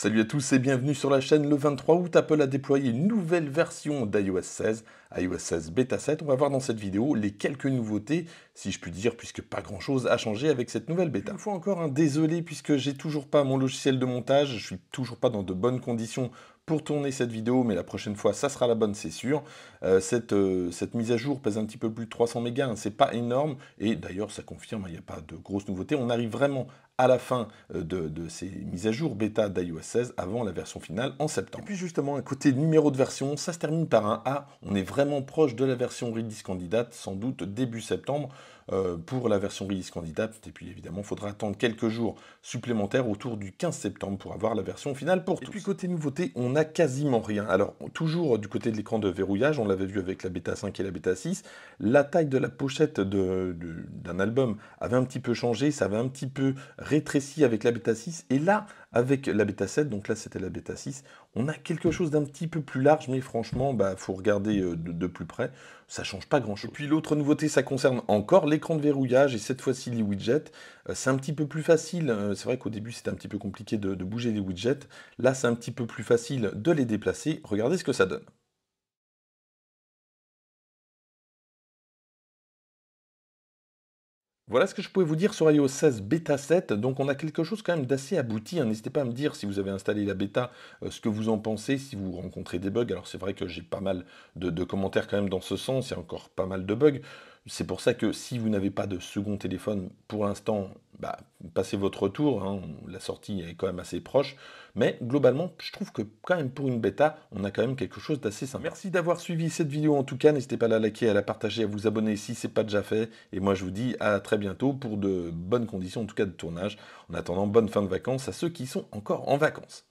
Salut à tous et bienvenue sur la chaîne. Le 23 août, Apple a déployé une nouvelle version d'iOS 16, iOS 16 Beta 7. On va voir dans cette vidéo les quelques nouveautés, si je puis dire, puisque pas grand-chose a changé avec cette nouvelle bêta. Une fois encore, un désolé puisque j'ai toujours pas mon logiciel de montage, je suis toujours pas dans de bonnes conditions pour tourner cette vidéo, mais la prochaine fois, ça sera la bonne, c'est sûr. Euh, cette, euh, cette, mise à jour pèse un petit peu plus de 300 mégas, hein, c'est pas énorme, et d'ailleurs, ça confirme, hein, il n'y a pas de grosses nouveautés. On arrive vraiment à la fin euh, de, ces mises à jour bêta d'iOS 16 avant la version finale en septembre. puis justement, à côté numéro de version, ça se termine par un A. On est vraiment proche de la version release candidate, sans doute début septembre pour la version release candidate. Et puis évidemment, il faudra attendre quelques jours supplémentaires autour du 15 septembre pour avoir la version finale pour tous. Et puis côté nouveauté, on a quasiment rien. Alors, toujours du côté de l'écran de verrouillage, on l'avait vu avec la bêta 5 et la bêta 6, la taille de la pochette d'un album avait un petit peu changé, ça avait un petit peu rétréci avec la bêta 6, et là, avec la bêta 7, donc là c'était la bêta 6, on a quelque chose d'un petit peu plus large, mais franchement, bah faut regarder euh, de, plus près, ça change pas grand chose. puis l'autre nouveauté, ça concerne encore l'écran de verrouillage et cette fois-ci les widgets. Euh, c'est un petit peu plus facile. Euh, c'est vrai qu'au début c'était un petit peu compliqué de bouger les widgets. Là c'est un petit peu plus facile de les déplacer. Regardez ce que ça donne. Voilà ce que je pouvais vous dire sur iOS 16 Beta 7. Donc on a quelque chose quand même d'assez abouti. Hein. N'hésitez pas à me dire si vous avez installé la bêta, euh, ce que vous en pensez, si vous rencontrez des bugs. Alors c'est vrai que j'ai pas mal de, de, commentaires quand même dans ce sens. Il y a encore pas mal de bugs. C'est pour ça que si vous n'avez pas de second téléphone, pour l'instant, bah, passez votre tour, hein, la sortie est quand même assez proche, mais globalement, je trouve que quand même pour une bêta, on a quand même quelque chose d'assez sympa. Merci d'avoir suivi cette vidéo en tout cas, n'hésitez pas à la liker, à la partager, à vous abonner si ce n'est pas déjà fait, et moi je vous dis à très bientôt pour de bonnes conditions, en tout cas de tournage. En attendant, bonne fin de vacances à ceux qui sont encore en vacances.